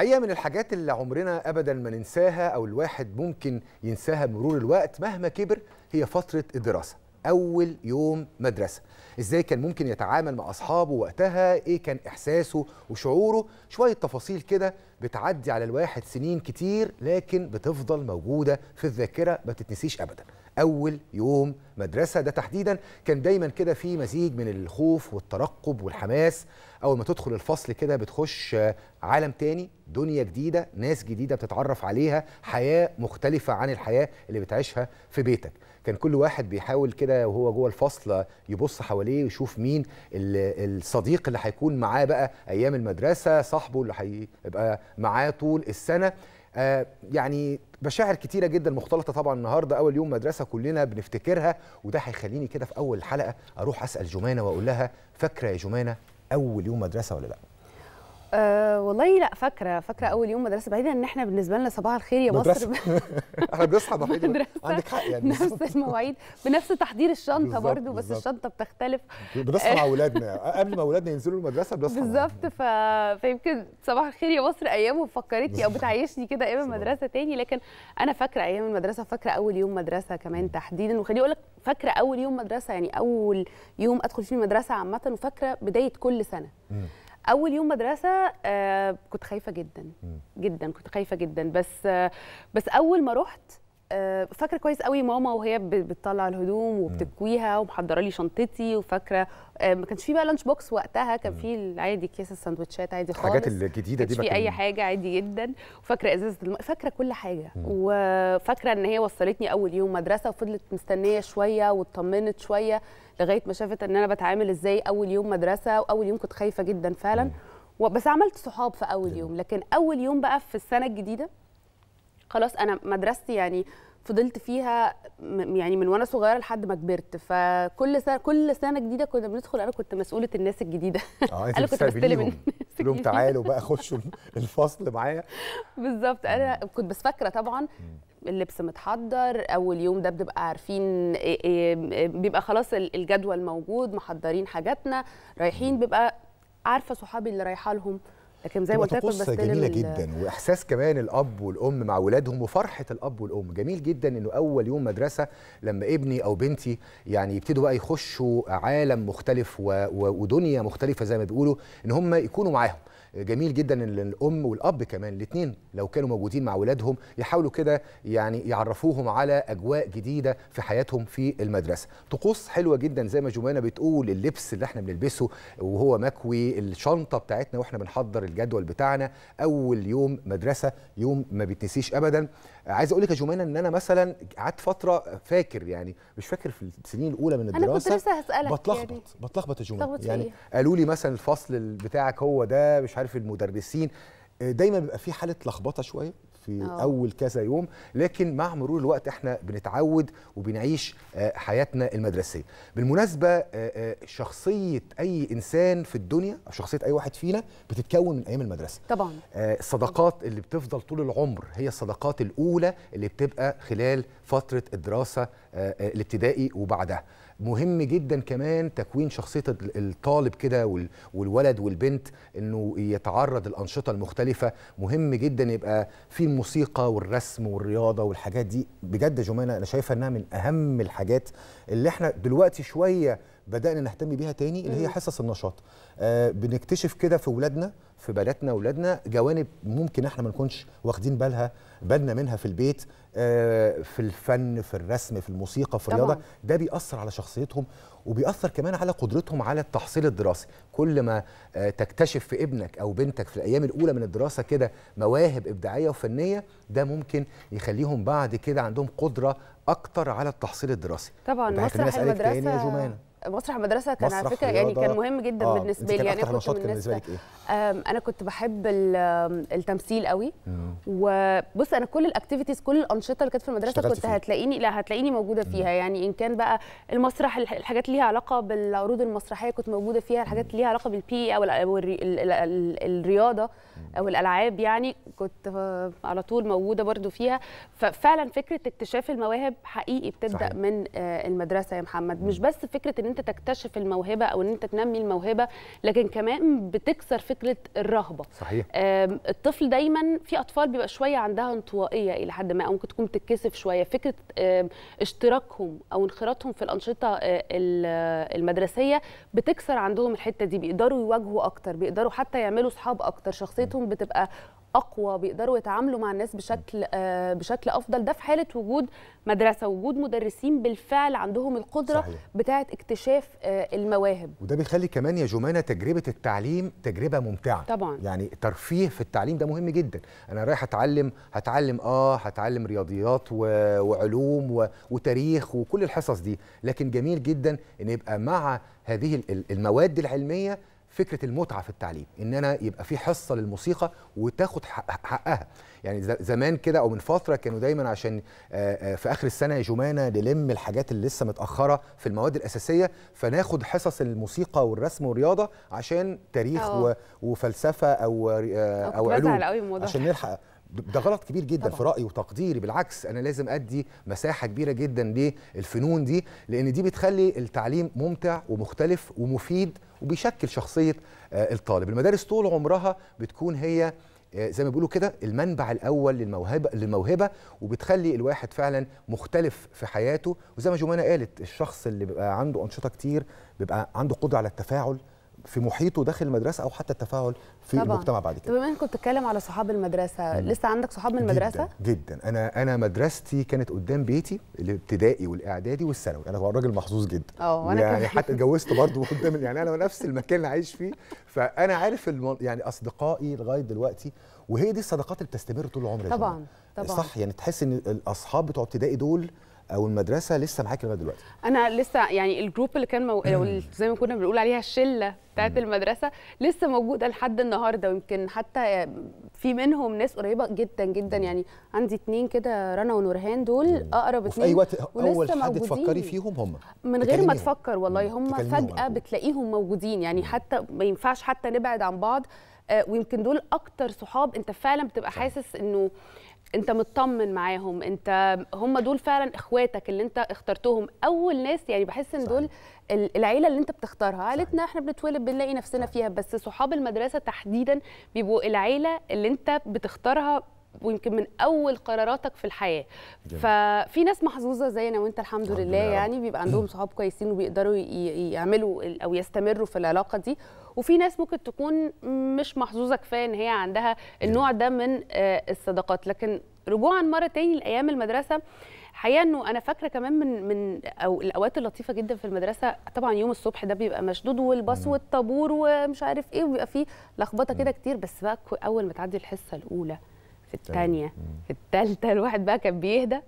الحقيقه من الحاجات اللي عمرنا ابدا ما ننساها او الواحد ممكن ينساها بمرور الوقت مهما كبر هي فتره الدراسه اول يوم مدرسه ازاي كان ممكن يتعامل مع اصحابه وقتها ايه كان احساسه وشعوره شويه تفاصيل كده بتعدي على الواحد سنين كتير لكن بتفضل موجوده في الذاكره ما تتنسيش ابدا اول يوم مدرسه ده تحديدا كان دايما كده في مزيج من الخوف والترقب والحماس اول ما تدخل الفصل كده بتخش عالم تاني دنيا جديده ناس جديده بتتعرف عليها حياه مختلفه عن الحياه اللي بتعيشها في بيتك كان كل واحد بيحاول كده وهو جوه الفصل يبص حواليه ويشوف مين الصديق اللي هيكون معاه بقى ايام المدرسه صاحبه اللي هيبقى معاه طول السنه آه، يعني مشاعر كتيره جدا مختلطه طبعا النهارده اول يوم مدرسه كلنا بنفتكرها وده هيخليني كده في اول الحلقه اروح اسال جمانه واقول لها فاكره يا جمانه اول يوم مدرسه ولا لا أه والله لا فاكره فاكره اول يوم مدرسه بعيدا ان احنا بالنسبه لنا صباح الخير يا مصر احنا بنصحى بعيد عندك حق يعني نفس المواعيد بنفس تحضير الشنطه برضو بس الشنطه بتختلف بنصحى مع اولادنا قبل ما اولادنا ينزلوا المدرسه بنصحى بالظبط ف... فيمكن صباح الخير يا مصر ايام فكرتني او بتعيشني كده ايام المدرسه تاني لكن انا فاكره ايام المدرسه فاكره اول يوم مدرسه كمان تحديدا وخليني اقول لك فاكره اول يوم مدرسه يعني اول يوم ادخل فيه المدرسه عامه وفاكره بدايه كل سنه اول يوم مدرسه آه كنت خايفه جدا جدا كنت خايفه جدا بس آه بس اول ما رحت آه فاكره كويس قوي ماما وهي بتطلع الهدوم وبتكويها ومحضره لي شنطتي وفاكره آه ما كانش في بقى لانش بوكس وقتها كان في العادي كيس السندوتشات عادي خالص الحاجات الجديده دي في اي حاجه عادي جدا وفاكره ازازه الم... فاكره كل حاجه وفاكره ان هي وصلتني اول يوم مدرسه وفضلت مستنيه شويه واطمنت شويه لغايه ما شافت ان انا بتعامل ازاي اول يوم مدرسه واول يوم كنت خايفه جدا فعلا بس عملت صحاب في اول يوم لكن اول يوم بقى في السنه الجديده خلاص انا مدرستي يعني فضلت فيها يعني من وانا صغيره لحد ما كبرت فكل سنه كل سنه جديده كنا بندخل انا كنت مسؤوله الناس الجديده آه، انا كنت بستلم قلت لهم تعالوا بقى خشوا الفصل معايا بالظبط انا كنت بس فاكره طبعا اللبس متحضر اول يوم ده بنبقى عارفين إيه، إيه، إيه، بيبقى خلاص الجدول موجود محضرين حاجاتنا رايحين بيبقى عارفه صحابي اللي رايحه لهم لكن زي ما قلت لكم بس جميله جدا واحساس كمان الاب والام مع ولادهم وفرحه الاب والام جميل جدا انه اول يوم مدرسه لما ابني او بنتي يعني يبتدوا بقى يخشوا عالم مختلف و... و... ودنيا مختلفه زي ما بيقولوا ان هم يكونوا معاهم جميل جدا ان الام والاب كمان الاثنين لو كانوا موجودين مع اولادهم يحاولوا كده يعني يعرفوهم على اجواء جديده في حياتهم في المدرسه طقوس حلوه جدا زي ما جمانه بتقول اللبس اللي احنا بنلبسه وهو مكوي الشنطه بتاعتنا واحنا بنحضر الجدول بتاعنا اول يوم مدرسه يوم ما بيتنسيش ابدا آه، عايز اقول لك يا جمانه ان انا مثلا قعدت فتره آه، فاكر يعني مش فاكر في السنين الاولى من الدراسه انا كنت لسه هسالك بتلخبط يعني. بتلخبط يا جمانه يعني إيه؟ قالوا لي مثلا الفصل بتاعك هو ده مش عارف المدرسين آه، دايما بيبقى في حاله لخبطه شويه في أوه. اول كذا يوم لكن مع مرور الوقت احنا بنتعود وبنعيش آه، حياتنا المدرسيه بالمناسبه آه، آه، شخصيه اي انسان في الدنيا او شخصيه اي واحد فينا بتتكون من ايام المدرسه طبعا الصداقات اللي بتفضل طول العمر هي الصداقات الاولى اللي بتبقى خلال فتره الدراسه الابتدائي وبعدها مهم جدا كمان تكوين شخصيه الطالب كده والولد والبنت انه يتعرض الانشطه المختلفه مهم جدا يبقى في الموسيقى والرسم والرياضه والحاجات دي بجد يا جمانه انا شايفه انها من اهم الحاجات اللي احنا دلوقتي شويه بدانا نهتم بيها تاني اللي هي حصص النشاط آه بنكتشف كده في اولادنا في بناتنا اولادنا جوانب ممكن احنا ما نكونش واخدين بالها بالنا منها في البيت آه في الفن في الرسم في الموسيقى في الرياضه ده بيأثر على شخصيتهم وبيأثر كمان على قدرتهم على التحصيل الدراسي كل ما آه تكتشف في ابنك او بنتك في الايام الاولى من الدراسه كده مواهب ابداعيه وفنيه ده ممكن يخليهم بعد كده عندهم قدره اكتر على التحصيل الدراسي طبعا مسرح المدرسه مسرح مدرسه كان على فكره يعني كان مهم جدا آه بالنسبه لي يعني كنت من الناس إيه؟ انا كنت بحب التمثيل قوي وبص انا كل الاكتيفيتيز كل الانشطه اللي كانت في المدرسه كنت فيه. هتلاقيني لا هتلاقيني موجوده فيها مم. يعني ان كان بقى المسرح الحاجات اللي ليها علاقه بالعروض المسرحيه كنت موجوده فيها الحاجات اللي ليها علاقه بالبي او الرياضه او الالعاب يعني كنت على طول موجوده برضو فيها ففعلا فكره اكتشاف المواهب حقيقي بتبدا صحيح. من آه، المدرسه يا محمد مم. مش بس فكره ان انت تكتشف الموهبه او ان انت تنمي الموهبه لكن كمان بتكسر فكره الرهبه صحيح الطفل دايما في اطفال بيبقى شويه عندها انطوائيه الى حد ما او ممكن تكون بتتكسف شويه فكره اشتراكهم او انخراطهم في الانشطه آه، المدرسيه بتكسر عندهم الحته دي بيقدروا يواجهوا اكتر بيقدروا حتى يعملوا صحاب اكتر شخصيتهم بتبقى اقوى بيقدروا يتعاملوا مع الناس بشكل آه، بشكل افضل ده في حاله وجود مدرسه وجود مدرسين بالفعل عندهم القدره صحيح. بتاعه اكتشاف آه، المواهب وده بيخلي كمان يا جمانه تجربه التعليم تجربه ممتعه طبعا يعني ترفيه في التعليم ده مهم جدا انا رايح اتعلم هتعلم اه هتعلم رياضيات و... وعلوم و... وتاريخ وكل الحصص دي لكن جميل جدا ان يبقى مع هذه المواد العلميه فكره المتعه في التعليم ان انا يبقى في حصه للموسيقى وتاخد حقها يعني زمان كده او من فتره كانوا دايما عشان في اخر السنه يا جمانه نلم الحاجات اللي لسه متاخره في المواد الاساسيه فناخد حصص الموسيقى والرسم والرياضه عشان تاريخ أوه. وفلسفه او او علوم عشان نلحق ده غلط كبير جدا طبعا. في رايي وتقديري بالعكس انا لازم ادي مساحه كبيره جدا للفنون دي لان دي بتخلي التعليم ممتع ومختلف ومفيد وبيشكل شخصيه آه، الطالب المدارس طول عمرها بتكون هي آه، زي ما بيقولوا كده المنبع الاول للموهبه للموهبه وبتخلي الواحد فعلا مختلف في حياته وزي ما جمانه قالت الشخص اللي بيبقى عنده انشطه كتير بيبقى عنده قدره على التفاعل في محيطه داخل المدرسه او حتى التفاعل في طبعا. المجتمع بعد كده. طب بما انك بتتكلم على صحاب المدرسه، مم. لسه عندك صحاب من المدرسه؟ جدا, جدا انا انا مدرستي كانت قدام بيتي الابتدائي والاعدادي والثانوي، انا هو راجل محظوظ جدا. اه وانا يعني حتى اتجوزت برضه قدام يعني انا نفس المكان اللي عايش فيه، فانا عارف الم... يعني اصدقائي لغايه دلوقتي وهي دي الصداقات اللي بتستمر طول العمر طبعا طبعا صح يعني تحس ان الاصحاب بتوع ابتدائي دول او المدرسه لسه معاكي لغايه دلوقتي انا لسه يعني الجروب اللي كان مو... زي ما كنا بنقول عليها الشله بتاعت المدرسه لسه موجوده لحد النهارده ويمكن حتى في منهم ناس قريبه جدا جدا يعني عندي اتنين كده رنا ونورهان دول اقرب اتنين اي وقت اول حد تفكري فيهم هم من غير ما تفكر والله هم فجاه بتلاقيهم موجودين يعني حتى ما ينفعش حتى نبعد عن بعض آه، ويمكن دول اكتر صحاب انت فعلا بتبقى حاسس انه انت مطمن معاهم انت هم دول فعلا اخواتك اللي انت اخترتهم اول ناس يعني بحس ان صحيح. دول العيله اللي انت بتختارها عائلتنا احنا بنتولد بنلاقي نفسنا صحيح. فيها بس صحاب المدرسه تحديدا بيبقوا العيله اللي انت بتختارها ويمكن من اول قراراتك في الحياه جميل. ففي ناس محظوظه زينا وانت الحمد لله يعني بيبقى عندهم صحاب كويسين وبيقدروا يعملوا او يستمروا في العلاقه دي وفي ناس ممكن تكون مش محظوظه كفايه ان هي عندها النوع ده من آه، الصداقات لكن رجوعا مره تاني لايام المدرسه حقيقه انه انا فاكره كمان من من او الاوقات اللطيفه جدا في المدرسه طبعا يوم الصبح ده بيبقى مشدود والباص والطابور ومش عارف ايه وبيبقى فيه لخبطه كده كتير بس بقى اول ما تعدي الحصه الاولى في الثانيه في الثالثه الواحد بقى كان بيهدى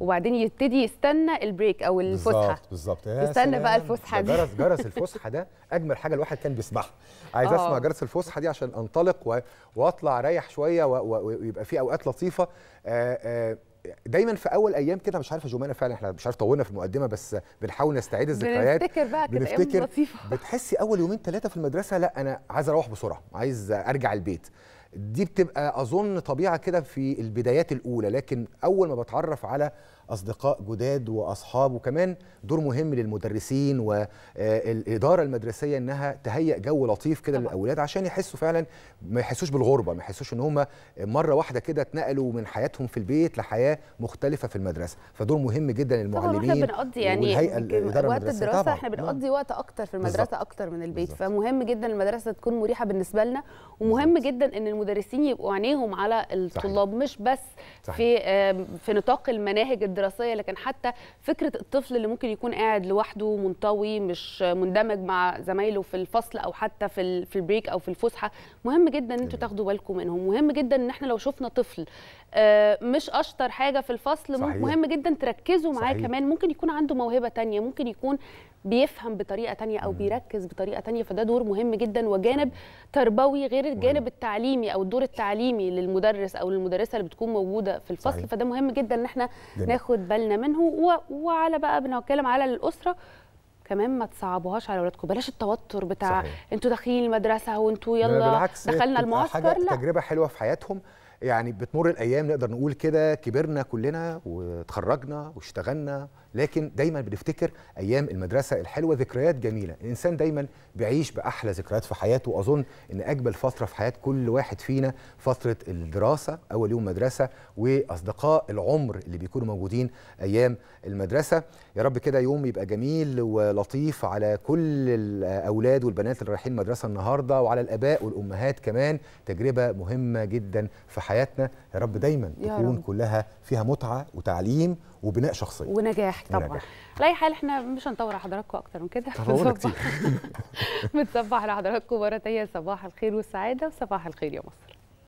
وبعدين يبتدي يستنى البريك او الفسحه بالظبط بالظبط يستنى بقى الفسحه دي جرس جرس الفسحه ده اجمل حاجه الواحد كان بيسمعها عايز اسمع آه. جرس الفسحه دي عشان انطلق واطلع اريح شويه ويبقى في اوقات لطيفه آه، آه، دايما في اول ايام كده مش عارفه جمانه فعلا احنا مش عارف طولنا في المقدمه بس بنحاول نستعيد الذكريات بنفتكر بقى كده لطيفه بتحسي اول يومين ثلاثه في المدرسه لا انا عايز اروح بسرعه عايز ارجع البيت دي بتبقى اظن طبيعه كده في البدايات الاولى لكن اول ما بتعرف على اصدقاء جداد واصحاب وكمان دور مهم للمدرسين والاداره المدرسيه انها تهيئ جو لطيف كده للاولاد عشان يحسوا فعلا ما يحسوش بالغربه ما يحسوش ان هم مره واحده كده اتنقلوا من حياتهم في البيت لحياه مختلفه في المدرسه فدور مهم جدا للمعلمين طبعا احنا بنقضي يعني وقت الدراسه طبعا. احنا بنقضي وقت اكتر في المدرسه بالزبط. اكتر من البيت بالزبط. فمهم جدا المدرسه تكون مريحه بالنسبه لنا ومهم بالزبط. جدا ان المدرسين يبقوا عينيهم على الطلاب صحيح. مش بس صحيح. في في نطاق المناهج الدراسيه الدراسيه لكن حتى فكره الطفل اللي ممكن يكون قاعد لوحده منطوي مش مندمج مع زمايله في الفصل او حتى في في البريك او في الفسحه مهم جدا ان انتوا تاخدوا بالكم منهم مهم جدا ان احنا لو شفنا طفل آه، مش اشطر حاجه في الفصل صحيح. مهم جدا تركزوا معاه كمان ممكن يكون عنده موهبه تانية ممكن يكون بيفهم بطريقه تانية او بيركز بطريقه تانية فده دور مهم جدا وجانب تربوي غير الجانب التعليمي او الدور التعليمي للمدرس او للمدرسه اللي بتكون موجوده في الفصل صحيح. فده مهم جدا ان احنا جميل. ناخد بالنا منه و... وعلى بقى بنتكلم على الاسره كمان ما تصعبوهاش على اولادكم بلاش التوتر بتاع انتوا داخلين المدرسه وانتوا يلا دخلنا المعسكر لا تجربه حلوه في حياتهم يعني بتمر الايام نقدر نقول كده كبرنا كلنا وتخرجنا واشتغلنا لكن دايما بنفتكر ايام المدرسه الحلوه ذكريات جميله الانسان دايما بيعيش باحلى ذكريات في حياته واظن ان اجمل فتره في حياه كل واحد فينا فتره الدراسه اول يوم مدرسه واصدقاء العمر اللي بيكونوا موجودين ايام المدرسه يا رب كده يوم يبقى جميل ولطيف على كل الاولاد والبنات اللي رايحين مدرسه النهارده وعلى الاباء والامهات كمان تجربه مهمه جدا في حياتنا يا رب دايما يا تكون رب. كلها فيها متعه وتعليم وبناء شخصيه ونجاح طبعا على اي حال احنا مش هنطور على حضراتكم اكتر من كده بنصبح بنصبح لحضراتكم مره تانيه صباح الخير والسعاده وصباح الخير يا مصر